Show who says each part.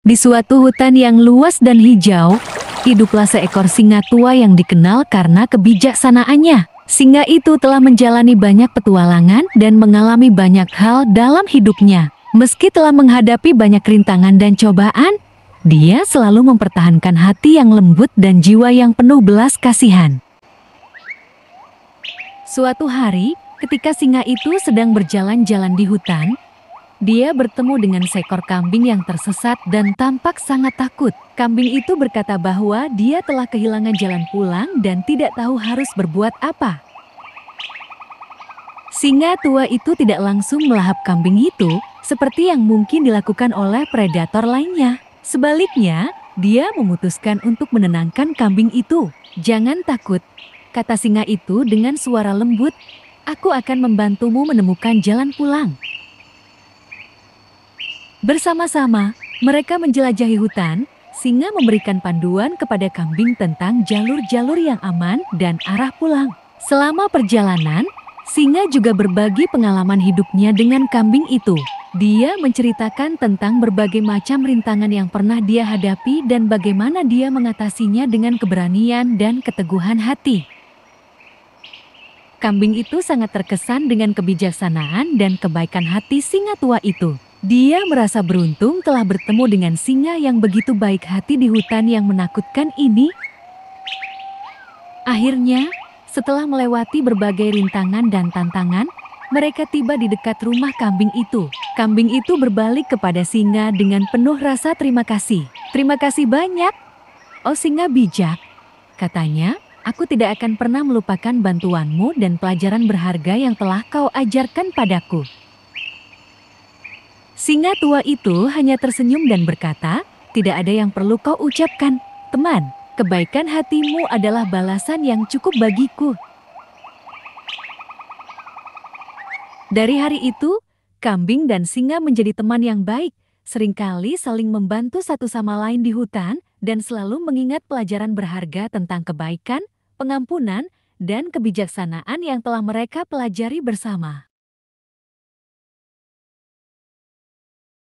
Speaker 1: Di suatu hutan yang luas dan hijau, hiduplah seekor singa tua yang dikenal karena kebijaksanaannya. Singa itu telah menjalani banyak petualangan dan mengalami banyak hal dalam hidupnya. Meski telah menghadapi banyak rintangan dan cobaan, dia selalu mempertahankan hati yang lembut dan jiwa yang penuh belas kasihan. Suatu hari, ketika singa itu sedang berjalan-jalan di hutan, dia bertemu dengan seekor kambing yang tersesat dan tampak sangat takut. Kambing itu berkata bahwa dia telah kehilangan jalan pulang dan tidak tahu harus berbuat apa. Singa tua itu tidak langsung melahap kambing itu, seperti yang mungkin dilakukan oleh predator lainnya. Sebaliknya, dia memutuskan untuk menenangkan kambing itu. "Jangan takut," kata singa itu dengan suara lembut. "Aku akan membantumu menemukan jalan pulang." Bersama-sama, mereka menjelajahi hutan. Singa memberikan panduan kepada kambing tentang jalur-jalur yang aman dan arah pulang. Selama perjalanan, singa juga berbagi pengalaman hidupnya dengan kambing itu. Dia menceritakan tentang berbagai macam rintangan yang pernah dia hadapi dan bagaimana dia mengatasinya dengan keberanian dan keteguhan hati. Kambing itu sangat terkesan dengan kebijaksanaan dan kebaikan hati singa tua itu. Dia merasa beruntung telah bertemu dengan singa yang begitu baik hati di hutan yang menakutkan ini. Akhirnya, setelah melewati berbagai rintangan dan tantangan, mereka tiba di dekat rumah kambing itu. Kambing itu berbalik kepada singa dengan penuh rasa terima kasih. Terima kasih banyak. Oh singa bijak, katanya, aku tidak akan pernah melupakan bantuanmu dan pelajaran berharga yang telah kau ajarkan padaku. Singa tua itu hanya tersenyum dan berkata, tidak ada yang perlu kau ucapkan, teman. Kebaikan hatimu adalah balasan yang cukup bagiku. Dari hari itu, kambing dan singa menjadi teman yang baik, seringkali saling membantu satu sama lain di hutan dan selalu mengingat pelajaran berharga tentang kebaikan, pengampunan, dan kebijaksanaan yang telah mereka pelajari bersama.